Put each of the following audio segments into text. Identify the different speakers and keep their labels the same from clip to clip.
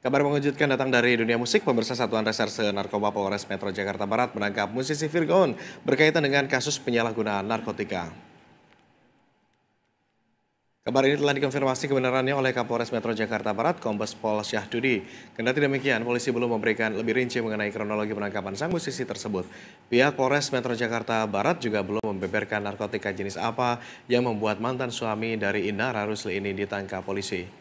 Speaker 1: Kabar mengejutkan datang dari dunia musik, pemirsa Satuan Reserse Narkoba Polres Metro Jakarta Barat menangkap musisi Virgon berkaitan dengan kasus penyalahgunaan narkotika. Kabar ini telah dikonfirmasi kebenarannya oleh Kapolres Metro Jakarta Barat, Kombes Pol Syahdudi. Kendati demikian, polisi belum memberikan lebih rinci mengenai kronologi penangkapan sang musisi tersebut. Pihak Polres Metro Jakarta Barat juga belum membeberkan narkotika jenis apa yang membuat mantan suami dari Indah Rarusli ini ditangkap polisi.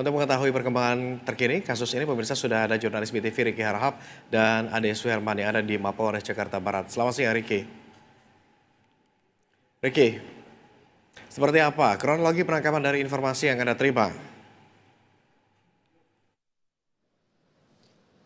Speaker 1: Untuk mengetahui perkembangan terkini kasus ini, pemirsa sudah ada jurnalis BTV Riki Harahap dan Ade Suherman yang ada di Mapolres Jakarta Barat. Selamat siang Riki. Riki, seperti apa kronologi penangkapan dari informasi yang Anda terima?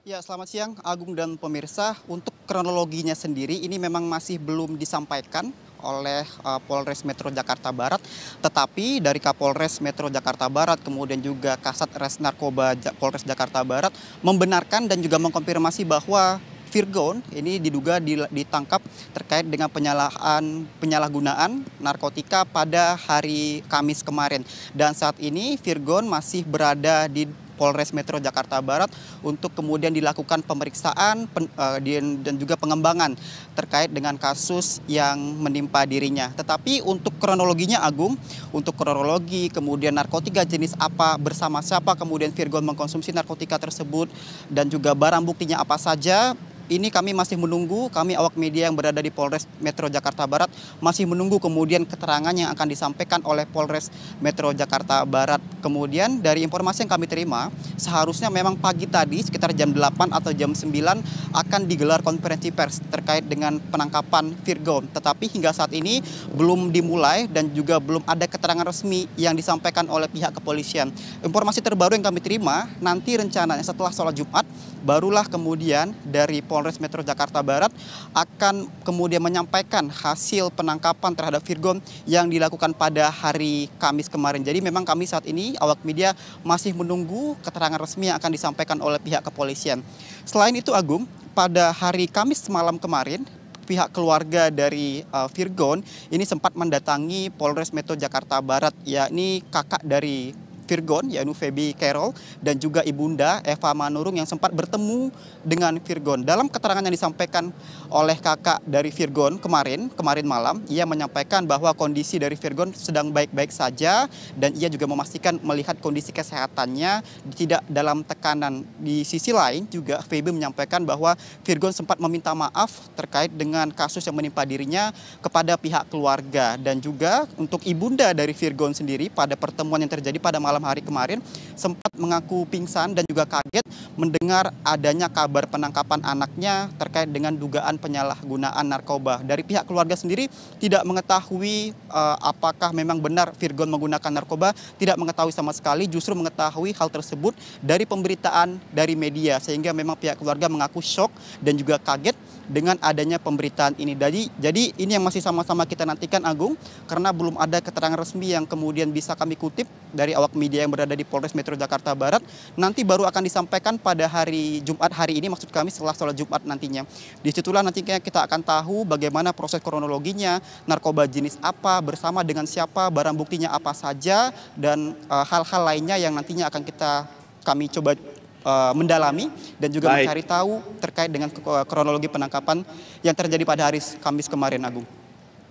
Speaker 2: Ya, selamat siang Agung dan pemirsa. Untuk kronologinya sendiri ini memang masih belum disampaikan oleh uh, Polres Metro Jakarta Barat. Tetapi dari Kapolres Metro Jakarta Barat kemudian juga Kasat Res Narkoba Polres Jakarta Barat membenarkan dan juga mengkonfirmasi bahwa Virgon ini diduga ditangkap terkait dengan penyalahan penyalahgunaan narkotika pada hari Kamis kemarin dan saat ini Virgon masih berada di Polres Metro Jakarta Barat untuk kemudian dilakukan pemeriksaan pen, eh, dan juga pengembangan terkait dengan kasus yang menimpa dirinya. Tetapi untuk kronologinya Agung, untuk kronologi kemudian narkotika jenis apa bersama siapa kemudian Virgo mengkonsumsi narkotika tersebut dan juga barang buktinya apa saja ini kami masih menunggu, kami awak media yang berada di Polres Metro Jakarta Barat masih menunggu kemudian keterangan yang akan disampaikan oleh Polres Metro Jakarta Barat. Kemudian dari informasi yang kami terima, seharusnya memang pagi tadi sekitar jam 8 atau jam 9 akan digelar konferensi pers terkait dengan penangkapan Virgo. Tetapi hingga saat ini belum dimulai dan juga belum ada keterangan resmi yang disampaikan oleh pihak kepolisian. Informasi terbaru yang kami terima, nanti rencananya setelah sholat Jumat, barulah kemudian dari Polres Metro Jakarta Barat akan kemudian menyampaikan hasil penangkapan terhadap Virgo yang dilakukan pada hari Kamis kemarin. Jadi memang kami saat ini awak media masih menunggu keterangan resmi yang akan disampaikan oleh pihak kepolisian. Selain itu Agung, pada hari Kamis malam kemarin pihak keluarga dari uh, eh, Virgon ini sempat mendatangi Polres Metro Jakarta Barat yakni kakak dari Virgon, yaitu Feby Carol, dan juga Ibunda Eva Manurung yang sempat bertemu dengan Virgon. Dalam keterangan yang disampaikan oleh kakak dari Virgon kemarin, kemarin malam, ia menyampaikan bahwa kondisi dari Virgon sedang baik-baik saja dan ia juga memastikan melihat kondisi kesehatannya tidak dalam tekanan. Di sisi lain juga Feby menyampaikan bahwa Virgon sempat meminta maaf terkait dengan kasus yang menimpa dirinya kepada pihak keluarga dan juga untuk ibunda dari Virgon sendiri pada pertemuan yang terjadi pada malam malam hari kemarin sempat mengaku pingsan dan juga kaget mendengar adanya kabar penangkapan anaknya terkait dengan dugaan penyalahgunaan narkoba. Dari pihak keluarga sendiri tidak mengetahui uh, apakah memang benar Virgon menggunakan narkoba, tidak mengetahui sama sekali, justru mengetahui hal tersebut dari pemberitaan dari media sehingga memang pihak keluarga mengaku shock dan juga kaget dengan adanya pemberitaan ini. Jadi, jadi ini yang masih sama-sama kita nantikan Agung karena belum ada keterangan resmi yang kemudian bisa kami kutip dari awak media yang berada di Polres Metro Jakarta Barat. Nanti baru akan disampaikan pada hari Jumat hari ini maksud kami setelah sholat Jumat nantinya. Di Disitulah nantinya kita akan tahu bagaimana proses kronologinya, narkoba jenis apa, bersama dengan siapa, barang buktinya apa saja, dan eh, hal-hal e, lainnya yang nantinya akan kita kami coba Eh, mendalami dan juga Baik. mencari tahu terkait dengan eh, kronologi penangkapan
Speaker 1: yang terjadi pada hari Kamis kemarin Agung.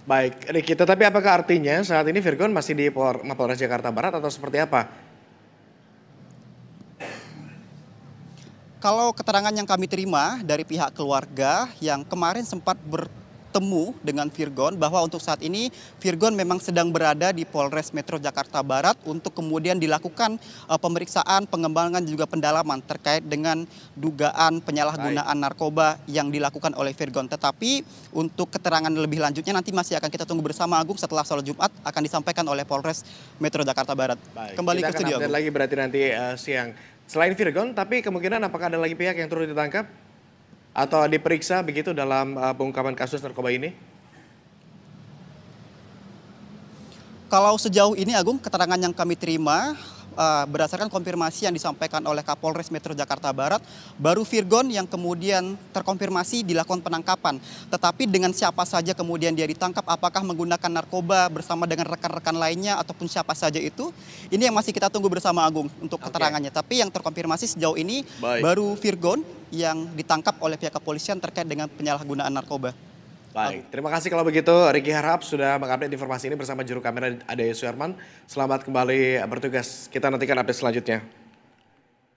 Speaker 1: Baik, Riki, tetapi apakah artinya saat ini Virgon masih di Mapolres Jakarta Barat atau seperti apa?
Speaker 2: Kalau keterangan yang kami terima dari pihak keluarga yang kemarin sempat ber bertemu dengan Virgon bahwa untuk saat ini Virgon memang sedang berada di Polres Metro Jakarta Barat untuk kemudian dilakukan uh, pemeriksaan, pengembangan juga pendalaman terkait dengan dugaan penyalahgunaan narkoba yang dilakukan oleh Virgon. Tetapi untuk keterangan lebih lanjutnya nanti masih akan kita tunggu bersama Agung setelah sholat Jumat akan disampaikan oleh Polres Metro Jakarta Barat. Baik, Kembali kita ke studio. Akan lagi
Speaker 1: berarti nanti uh, siang. Selain Virgon, tapi kemungkinan apakah ada lagi pihak yang turut ditangkap? atau diperiksa begitu dalam uh, pengungkapan kasus narkoba ini?
Speaker 2: Kalau sejauh ini Agung, keterangan yang kami terima Eh, berdasarkan konfirmasi yang disampaikan oleh Kapolres Metro Jakarta Barat, baru Virgon yang kemudian terkonfirmasi dilakukan penangkapan. Tetapi dengan siapa saja kemudian dia ditangkap, apakah menggunakan narkoba bersama dengan rekan-rekan lainnya ataupun siapa saja itu, ini yang masih kita tunggu bersama Agung untuk keterangannya. Tapi yang terkonfirmasi sejauh ini Baik. baru Virgon yang ditangkap oleh pihak kepolisian terkait dengan penyalahgunaan
Speaker 1: narkoba. Baik, terima kasih kalau begitu Riki harap sudah mengupdate informasi ini bersama juru kamera Ade Suherman. Selamat kembali bertugas. Kita nantikan update selanjutnya.